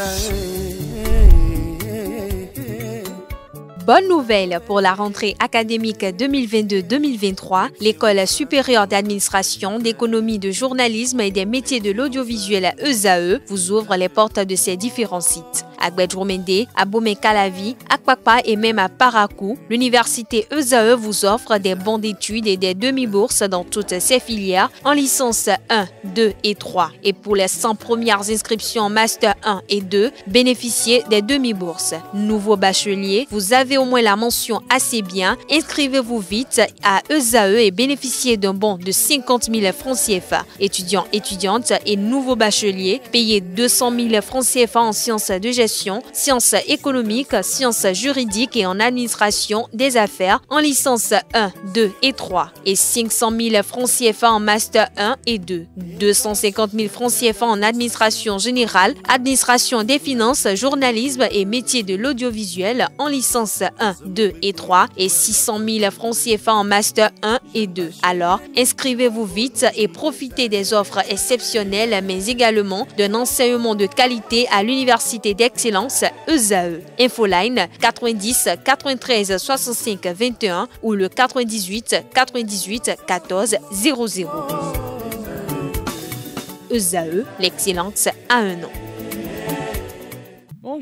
जाए Bonne nouvelle pour la rentrée académique 2022-2023, l'école supérieure d'administration, d'économie, de journalisme et des métiers de l'audiovisuel ESAE e vous ouvre les portes de ses différents sites. À Guedjoumende, à Bomekalavi, à Kwakpa et même à Parakou, l'université ESAE e vous offre des bons d'études et des demi-bourses dans toutes ses filières en licence 1, 2 et 3. Et pour les 100 premières inscriptions en master 1 et 2, bénéficiez des demi-bourses. Nouveau bachelier, vous avez moins la mention assez bien, inscrivez-vous vite à ESAE e et bénéficiez d'un bon de 50 000 francs CFA. Étudiants, étudiantes et nouveaux bacheliers, payez 200 000 francs CFA en sciences de gestion, sciences économiques, sciences juridiques et en administration des affaires en licence 1, 2 et 3 et 500 000 francs CFA en master 1 et 2, 250 000 francs CFA en administration générale, administration des finances, journalisme et métier de l'audiovisuel en licence 1, 2 et 3 et 600 000 francs CFA en master 1 et 2. Alors, inscrivez-vous vite et profitez des offres exceptionnelles mais également d'un enseignement de qualité à l'université d'excellence ESAE. E. Infoline 90 93 65 21 ou le 98 98 14 00. ESAE, l'excellence à un nom.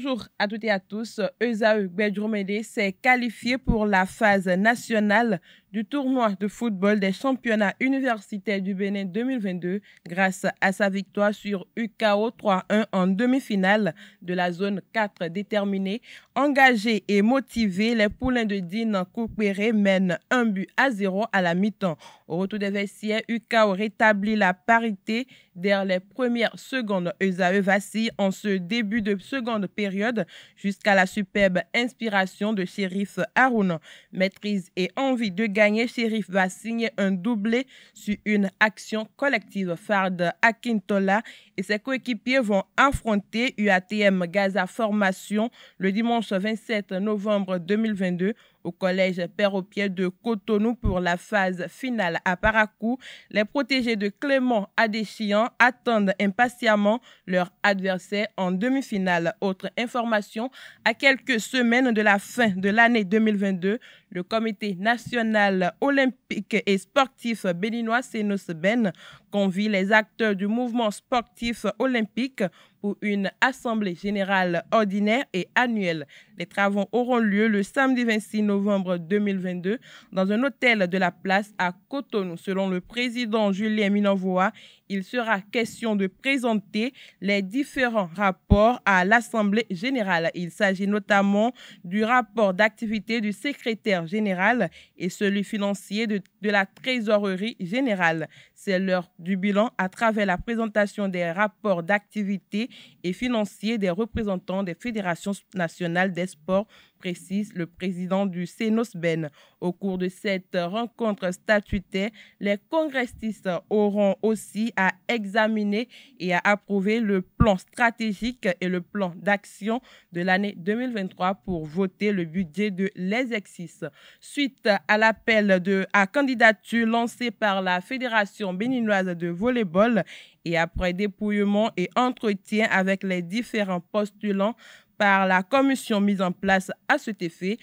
Bonjour à toutes et à tous. Esaü Bedromede s'est qualifié pour la phase nationale du tournoi de football des championnats universitaires du Bénin 2022 grâce à sa victoire sur UKO 3-1 en demi-finale de la zone 4 déterminée. Engagés et motivés, les poulains de Dine Coupéré mènent un but à zéro à la mi-temps. Au retour des vestiaires, UKO rétablit la parité dès les premières secondes. Esae vacille en ce début de seconde période jusqu'à la superbe inspiration de Shérif Haroun. Maîtrise et envie de gagné, Sheriff va signer un doublé sur une action collective. Fard Akintola et ses coéquipiers vont affronter UATM Gaza Formation le dimanche 27 novembre 2022 au collège Père au pied de Cotonou pour la phase finale à Paracou, les protégés de Clément Adéchian attendent impatiemment leur adversaire en demi-finale. Autre information, à quelques semaines de la fin de l'année 2022, le comité national olympique et sportif béninois Senos Ben convie les acteurs du mouvement sportif olympique pour une assemblée générale ordinaire et annuelle. Les travaux auront lieu le samedi 26 novembre 2022 dans un hôtel de la place à Cotonou. Selon le président Julien Minovoa, il sera question de présenter les différents rapports à l'Assemblée générale. Il s'agit notamment du rapport d'activité du secrétaire général et celui financier de, la trésorerie générale. C'est l'heure du bilan à travers la présentation des rapports d'activité et financiers des représentants des fédérations nationales des sports précise le président du CENOSBEN. Au cours de cette rencontre statutaire, les congressistes auront aussi à examiner et à approuver le plan stratégique et le plan d'action de l'année 2023 pour voter le budget de l'exercice. Suite à l'appel de, à candidature lancé par la Fédération béninoise de volleyball et après dépouillement et entretien avec les différents postulants par la commission mise en place à cet effet,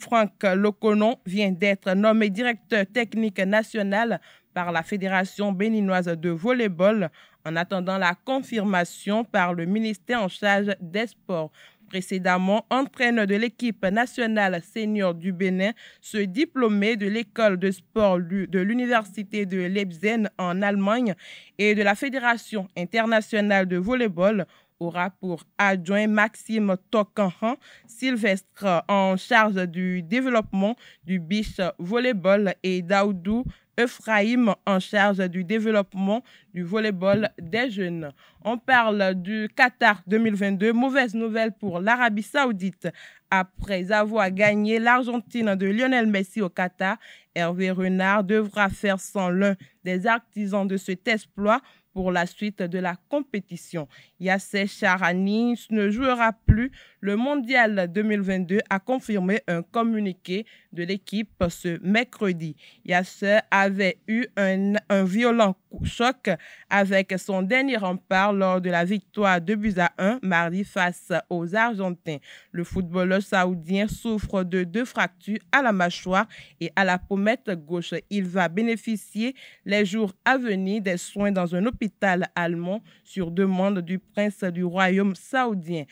Franck Loconon vient d'être nommé directeur technique national par la Fédération béninoise de volleyball en attendant la confirmation par le ministère en charge des Sports. Précédemment entraîneur de l'équipe nationale senior du Bénin, ce diplômé de l'école de sport de l'université de Leipzig en Allemagne et de la Fédération internationale de volleyball aura pour adjoint Maxime Tokanhan Sylvestre en charge du développement du beach volleyball et Daoudou Ephraim en charge du développement du volleyball des jeunes. On parle du Qatar 2022. Mauvaise nouvelle pour l'Arabie saoudite. Après avoir gagné l'Argentine de Lionel Messi au Qatar, Hervé Renard devra faire sans l'un des artisans de cet exploit pour la suite de la compétition. Yasser Charani ne jouera plus le mondial 2022, a confirmé un communiqué de l'équipe ce mercredi. Yasser avait eu un, un violent choc avec son dernier rempart lors de la victoire de buts à 1 mardi face aux Argentins. Le footballeur saoudien souffre de deux fractures à la mâchoire et à la pommette gauche. Il va bénéficier les jours à venir des soins dans un hôpital allemand sur demande du prince du royaume saoudien.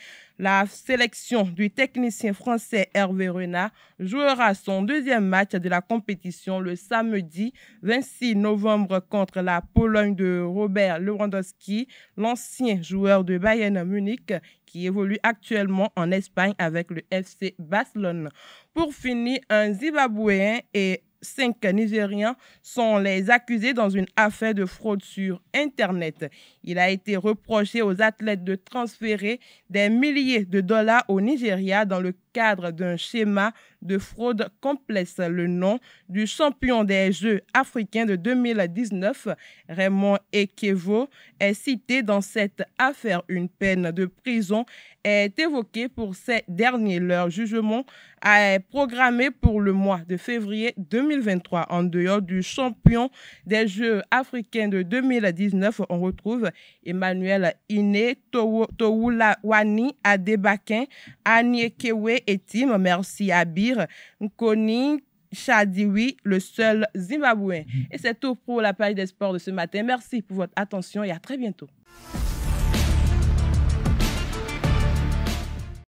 La sélection du technicien français Hervé Renat jouera son deuxième match de la compétition le samedi 26 novembre contre la Pologne de Robert Lewandowski, l'ancien joueur de Bayern Munich qui évolue actuellement en Espagne avec le FC Barcelone. Pour finir, un Zimbabwéen et cinq Nigériens sont les accusés dans une affaire de fraude sur Internet. Il a été reproché aux athlètes de transférer des milliers de dollars au Nigeria dans le cadre d'un schéma de fraude complexe. Le nom du champion des Jeux africains de 2019, Raymond Ekevo, est cité dans cette affaire. Une peine de prison est évoquée pour ces derniers. Leur jugement est programmé pour le mois de février 2023. En dehors du champion des Jeux africains de 2019, on retrouve Emmanuel Iné, Toulawani, Adebakin, Annie Kewe Etim, merci Abir, Nkoni, Chadiwi, le seul Zimbabwe. Mm-hmm. Et c'est tout pour la page des sports de ce matin. Merci pour votre attention et à très bientôt.